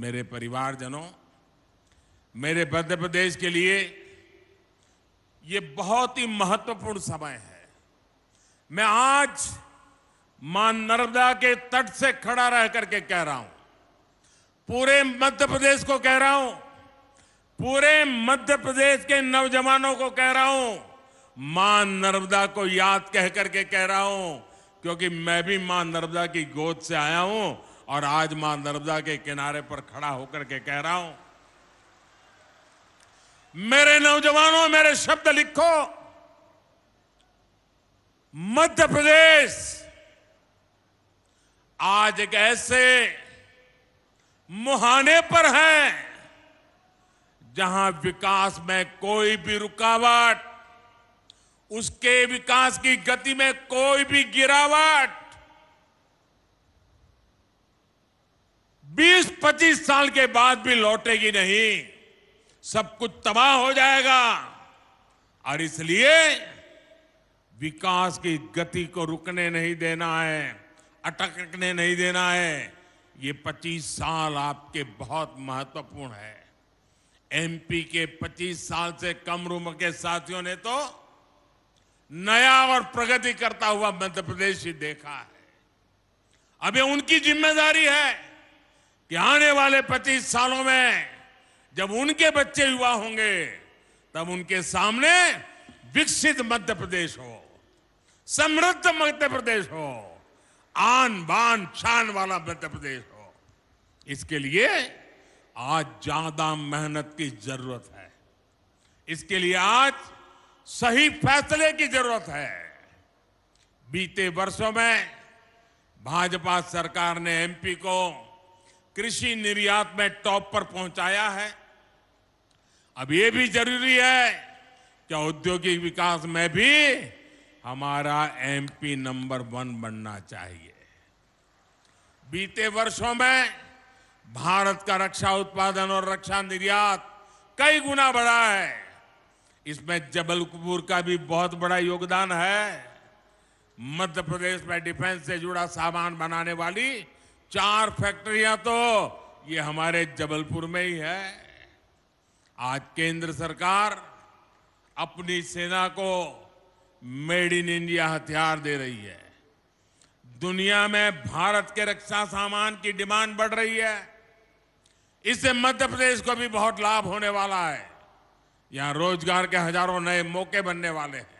मेरे परिवारजनों मेरे मध्य प्रदेश के लिए ये बहुत ही महत्वपूर्ण समय है मैं आज मां नर्मदा के तट से खड़ा रह करके कह रहा हूं पूरे मध्य प्रदेश को कह रहा हूं पूरे मध्य प्रदेश के नौजवानों को कह रहा हूं मां नर्मदा को याद कह करके कह रहा हूं क्योंकि मैं भी मां नर्मदा की गोद से आया हूं और आज मां नर्मदा के किनारे पर खड़ा होकर के कह रहा हूं मेरे नौजवानों मेरे शब्द लिखो मध्य प्रदेश आज एक ऐसे मुहाने पर है जहां विकास में कोई भी रुकावट उसके विकास की गति में कोई भी गिरावट 25 साल के बाद भी लौटेगी नहीं सब कुछ तबाह हो जाएगा और इसलिए विकास की गति को रुकने नहीं देना है अटकने नहीं देना है ये 25 साल आपके बहुत महत्वपूर्ण है एमपी के 25 साल से कम उम्र के साथियों ने तो नया और प्रगति करता हुआ मध्य प्रदेश ही देखा है अब ये उनकी जिम्मेदारी है कि आने वाले 25 सालों में जब उनके बच्चे युवा होंगे तब उनके सामने विकसित मध्य प्रदेश हो समृद्ध मध्य प्रदेश हो आन बान शान वाला मध्य प्रदेश हो इसके लिए आज ज्यादा मेहनत की जरूरत है इसके लिए आज सही फैसले की जरूरत है बीते वर्षों में भाजपा सरकार ने एमपी को कृषि निर्यात में टॉप पर पहुंचाया है अब ये भी जरूरी है कि औद्योगिक विकास में भी हमारा एमपी नंबर वन बनना चाहिए बीते वर्षों में भारत का रक्षा उत्पादन और रक्षा निर्यात कई गुना बढ़ा है इसमें जबलपुर का भी बहुत बड़ा योगदान है मध्य प्रदेश में डिफेंस से जुड़ा सामान बनाने वाली चार फैक्ट्रियां तो ये हमारे जबलपुर में ही है आज केंद्र सरकार अपनी सेना को मेड इन इंडिया हथियार दे रही है दुनिया में भारत के रक्षा सामान की डिमांड बढ़ रही है इससे मध्य प्रदेश को भी बहुत लाभ होने वाला है यहां रोजगार के हजारों नए मौके बनने वाले हैं